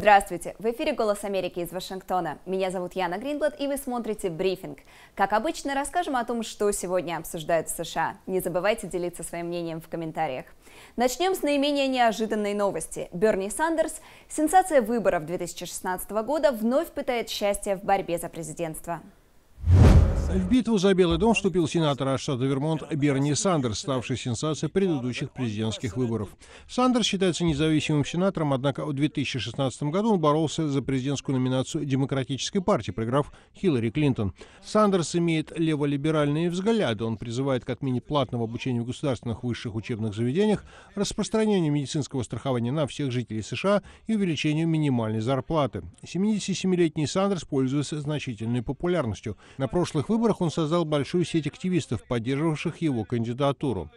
Здравствуйте! В эфире «Голос Америки» из Вашингтона. Меня зовут Яна Гринблад, и вы смотрите «Брифинг». Как обычно, расскажем о том, что сегодня обсуждают в США. Не забывайте делиться своим мнением в комментариях. Начнем с наименее неожиданной новости. Берни Сандерс, сенсация выборов 2016 года, вновь пытает счастье в борьбе за президентство. В битву за Белый дом вступил сенатор от штата Вермонт Берни Сандерс, ставший сенсацией предыдущих президентских выборов. Сандерс считается независимым сенатором, однако в 2016 году он боролся за президентскую номинацию Демократической партии, проиграв Хиллари Клинтон. Сандерс имеет леволиберальные взгляды. Он призывает к отмене платного обучения в государственных высших учебных заведениях, распространению медицинского страхования на всех жителей США и увеличению минимальной зарплаты. 77-летний Сандерс пользуется значительной популярностью. На прошлых выборах выборах он создал большую сеть активистов, поддерживавших его кандидатуру.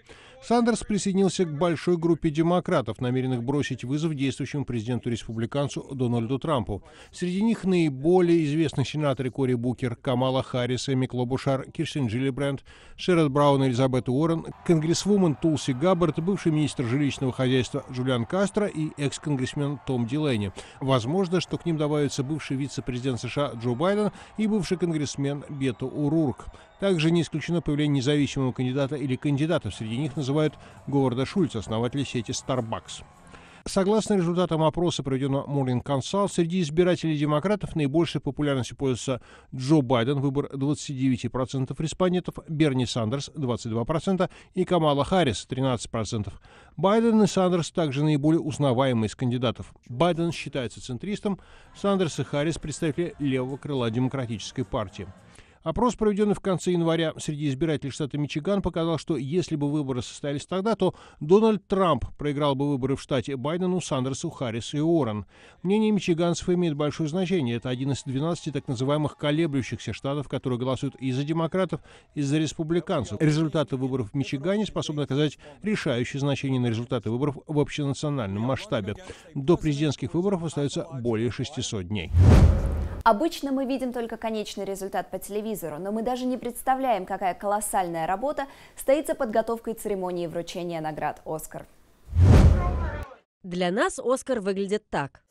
Сандерс присоединился к большой группе демократов, намеренных бросить вызов действующему президенту-республиканцу Дональду Трампу. Среди них наиболее известны сенаторы Кори Букер, Камала Харрис, Эми Клобушар, Кирстен Джиллибренд, Шерод Браун и Элизабет Уоррен, конгрессвумен Тулси Габбард, бывший министр жилищного хозяйства Джулиан Кастро и экс-конгрессмен Том Дилейни. Возможно, что к ним добавится бывший вице-президент США Джо Байден и бывший конгрессмен Бету Урурк. Также не исключено появление независимого кандидата или кандидатов. Среди них называют называют Говарда Шульца, основателя сети Starbucks. Согласно результатам опроса, проведенного Morning Consult, среди избирателей демократов наибольшей популярностью пользуется Джо Байден, выбор 29% респондентов, Берни Сандерс 22% и Камала Харрис 13%. Байден и Сандерс также наиболее узнаваемые из кандидатов. Байден считается центристом, Сандерс и Харрис представители левого крыла демократической партии. Опрос, проведенный в конце января среди избирателей штата Мичиган, показал, что если бы выборы состоялись тогда, то Дональд Трамп проиграл бы выборы в штате Байдену, Сандерсу, Харрису и Уоррен. Мнение мичиганцев имеет большое значение. Это один из 12 так называемых колеблющихся штатов, которые голосуют и за демократов, и за республиканцев. Результаты выборов в Мичигане способны оказать решающее значение на результаты выборов в общенациональном масштабе. До президентских выборов остается более 600 дней. Обычно мы видим только конечный результат по телевизору, но мы даже не представляем, какая колоссальная работа стоит за подготовкой церемонии вручения наград «Оскар». Для нас «Оскар» выглядит так.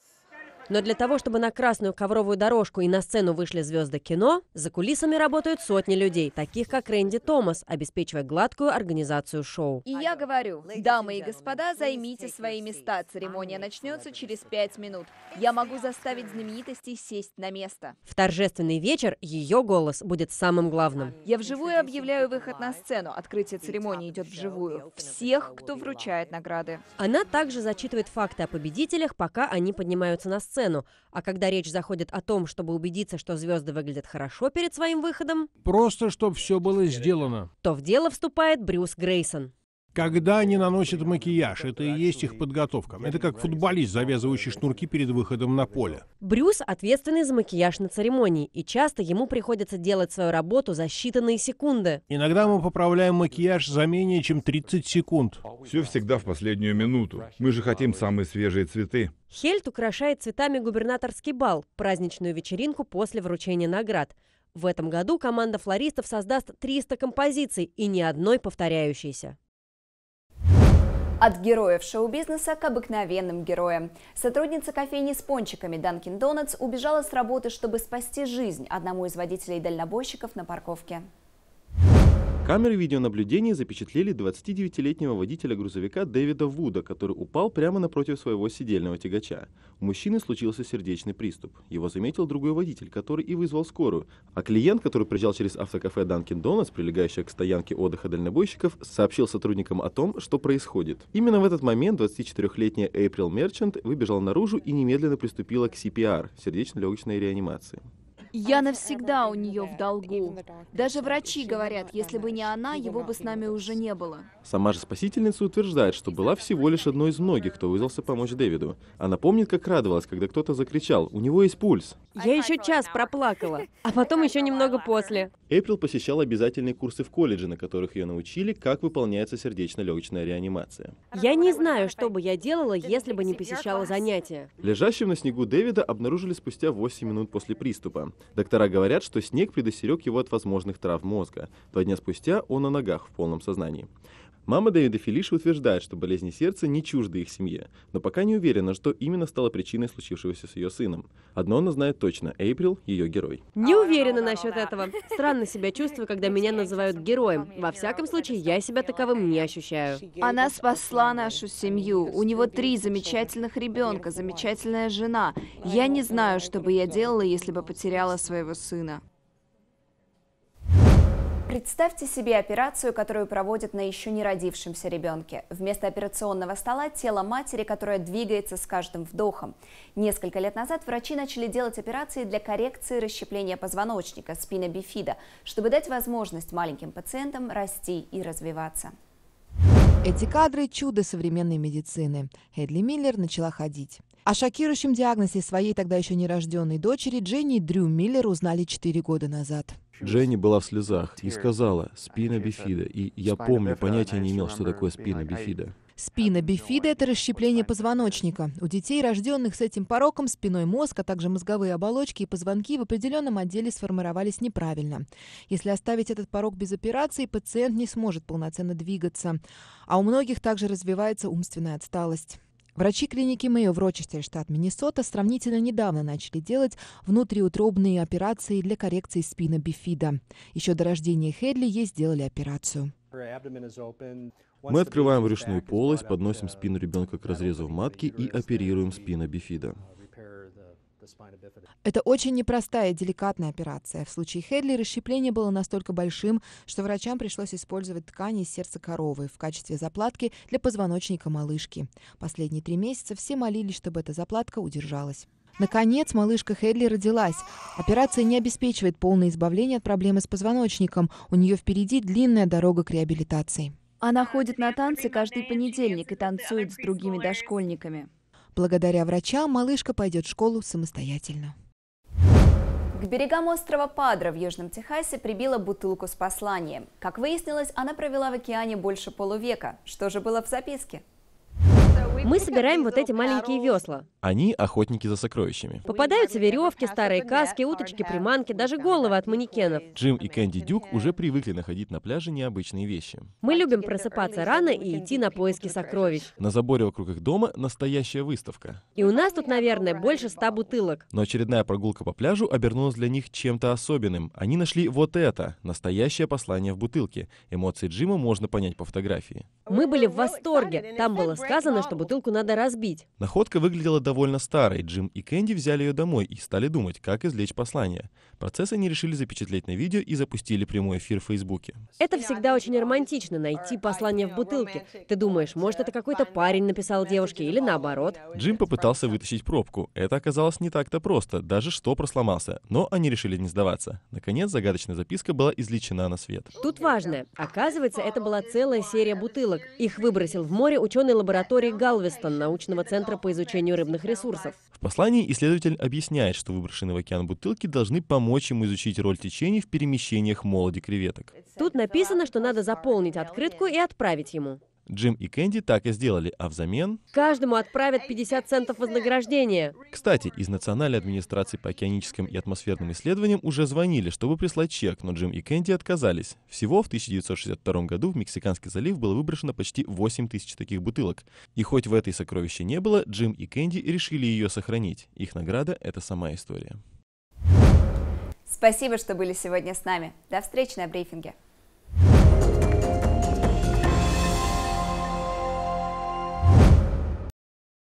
Но для того, чтобы на красную ковровую дорожку и на сцену вышли звезды кино, за кулисами работают сотни людей, таких как Рэнди Томас, обеспечивая гладкую организацию шоу. И я говорю, дамы и господа, займите свои места. Церемония начнется через пять минут. Я могу заставить знаменитостей сесть на место. В торжественный вечер ее голос будет самым главным. Я вживую объявляю выход на сцену. Открытие церемонии идет вживую. Всех, кто вручает награды. Она также зачитывает факты о победителях, пока они поднимаются на сцену сцену, а когда речь заходит о том, чтобы убедиться, что звезды выглядят хорошо перед своим выходом, просто чтобы все было сделано, то в дело вступает Брюс Грейсон. Когда они наносят макияж, это и есть их подготовка. Это как футболист, завязывающий шнурки перед выходом на поле. Брюс ответственный за макияж на церемонии, и часто ему приходится делать свою работу за считанные секунды. Иногда мы поправляем макияж за менее чем 30 секунд. Все всегда в последнюю минуту. Мы же хотим самые свежие цветы. Хельт украшает цветами губернаторский бал, праздничную вечеринку после вручения наград. В этом году команда флористов создаст 300 композиций и ни одной повторяющейся. От героев шоу-бизнеса к обыкновенным героям. Сотрудница кофейни с пончиками Dunkin' Донатс убежала с работы, чтобы спасти жизнь одному из водителей-дальнобойщиков на парковке. Камеры видеонаблюдения запечатлели 29-летнего водителя грузовика Дэвида Вуда, который упал прямо напротив своего сидельного тягача. У мужчины случился сердечный приступ. Его заметил другой водитель, который и вызвал скорую. А клиент, который приезжал через автокафе Dunkin' Donuts, прилегающее к стоянке отдыха дальнобойщиков, сообщил сотрудникам о том, что происходит. Именно в этот момент 24-летняя Эйприл Мерчант выбежала наружу и немедленно приступила к CPR – сердечно-легочной реанимации. Я навсегда у нее в долгу. Даже врачи говорят, если бы не она, его бы с нами уже не было. Сама же спасительница утверждает, что была всего лишь одной из многих, кто вызвался помочь Дэвиду. Она помнит, как радовалась, когда кто-то закричал «У него есть пульс!» Я еще час проплакала, а потом еще немного после. Эйприл посещала обязательные курсы в колледже, на которых ее научили, как выполняется сердечно-легочная реанимация. Я не знаю, что бы я делала, если бы не посещала занятия. Лежащим на снегу Дэвида обнаружили спустя 8 минут после приступа. Доктора говорят, что снег предостерег его от возможных травм мозга. Два дня спустя он на ногах в полном сознании. Мама Дэвида Фелиши утверждает, что болезни сердца не чужды их семье, но пока не уверена, что именно стало причиной случившегося с ее сыном. Одно она знает точно – Эйприл – ее герой. Не уверена насчет этого. Странно себя чувствую, когда меня называют героем. Во всяком случае, я себя таковым не ощущаю. Она спасла нашу семью. У него три замечательных ребенка, замечательная жена. Я не знаю, что бы я делала, если бы потеряла своего сына. Представьте себе операцию, которую проводят на еще не родившемся ребенке. Вместо операционного стола тело матери, которое двигается с каждым вдохом. Несколько лет назад врачи начали делать операции для коррекции расщепления позвоночника, спина бифида, чтобы дать возможность маленьким пациентам расти и развиваться. Эти кадры – чудо современной медицины. Эдли Миллер начала ходить. О шокирующем диагнозе своей тогда еще нерожденной дочери Дженни Дрю Миллер узнали 4 года назад. Дженни была в слезах и сказала «спина бифида». И я помню, понятия не имел, что такое спина бифида. Спина бифида – это расщепление позвоночника. У детей, рожденных с этим пороком, спиной мозг, а также мозговые оболочки и позвонки в определенном отделе сформировались неправильно. Если оставить этот порог без операции, пациент не сможет полноценно двигаться. А у многих также развивается умственная отсталость. Врачи клиники Мэйо в Рочестере, штат Миннесота, сравнительно недавно начали делать внутриутробные операции для коррекции спина бифида. Еще до рождения Хедли ей сделали операцию. Мы открываем брюшную полость, подносим спину ребенка к разрезу в матке и оперируем спина бифида. Это очень непростая и деликатная операция. В случае Хедли расщепление было настолько большим, что врачам пришлось использовать ткани из сердца коровы в качестве заплатки для позвоночника малышки. Последние три месяца все молились, чтобы эта заплатка удержалась. Наконец, малышка Хедли родилась. Операция не обеспечивает полное избавление от проблемы с позвоночником. У нее впереди длинная дорога к реабилитации. Она ходит на танцы каждый понедельник и танцует с другими дошкольниками. Благодаря врачам малышка пойдет в школу самостоятельно. К берегам острова Падра в Южном Техасе прибила бутылку с посланием. Как выяснилось, она провела в океане больше полувека. Что же было в записке? Мы собираем вот эти маленькие весла. Они охотники за сокровищами. Попадаются веревки, старые каски, уточки, приманки, даже головы от манекенов. Джим и Кэнди Дюк уже привыкли находить на пляже необычные вещи. Мы любим просыпаться рано и идти на поиски сокровищ. На заборе вокруг их дома настоящая выставка. И у нас тут, наверное, больше ста бутылок. Но очередная прогулка по пляжу обернулась для них чем-то особенным. Они нашли вот это, настоящее послание в бутылке. Эмоции Джима можно понять по фотографии. Мы были в восторге. Там было сказано, что бутылка бутылку надо разбить. Находка выглядела довольно старой. Джим и Кэнди взяли ее домой и стали думать, как извлечь послание. Процесс они решили запечатлеть на видео и запустили прямой эфир в Фейсбуке. Это всегда очень романтично, найти послание в бутылке. Ты думаешь, может, это какой-то парень написал девушке или наоборот? Джим попытался вытащить пробку. Это оказалось не так-то просто, даже штопор сломался. Но они решили не сдаваться. Наконец, загадочная записка была извлечена на свет. Тут важное. Оказывается, это была целая серия бутылок. Их выбросил в море ученый лаборатории Галве Элвистон, научного центра по изучению рыбных ресурсов. В послании исследователь объясняет, что выброшенные в океан бутылки должны помочь ему изучить роль течений в перемещениях молоди креветок. Тут написано, что надо заполнить открытку и отправить ему. Джим и Кэнди так и сделали, а взамен... Каждому отправят 50 центов вознаграждения. Кстати, из Национальной администрации по океаническим и атмосферным исследованиям уже звонили, чтобы прислать чек, но Джим и Кэнди отказались. Всего в 1962 году в Мексиканский залив было выброшено почти 8 тысяч таких бутылок. И хоть в этой сокровище не было, Джим и Кэнди решили ее сохранить. Их награда — это сама история. Спасибо, что были сегодня с нами. До встречи на брифинге.